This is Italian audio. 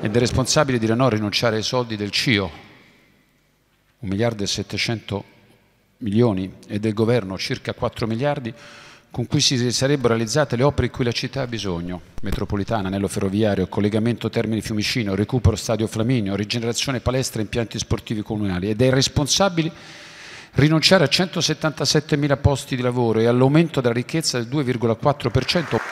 ed è responsabile di Renault rinunciare ai soldi del CIO, 1 miliardo e 700 milioni, e del governo circa 4 miliardi, con cui si sarebbero realizzate le opere di cui la città ha bisogno, metropolitana, anello ferroviario, collegamento Termini Fiumicino, recupero Stadio Flaminio, rigenerazione palestra e impianti sportivi comunali ed è irresponsabile rinunciare a 177 mila posti di lavoro e all'aumento della ricchezza del 2,4%.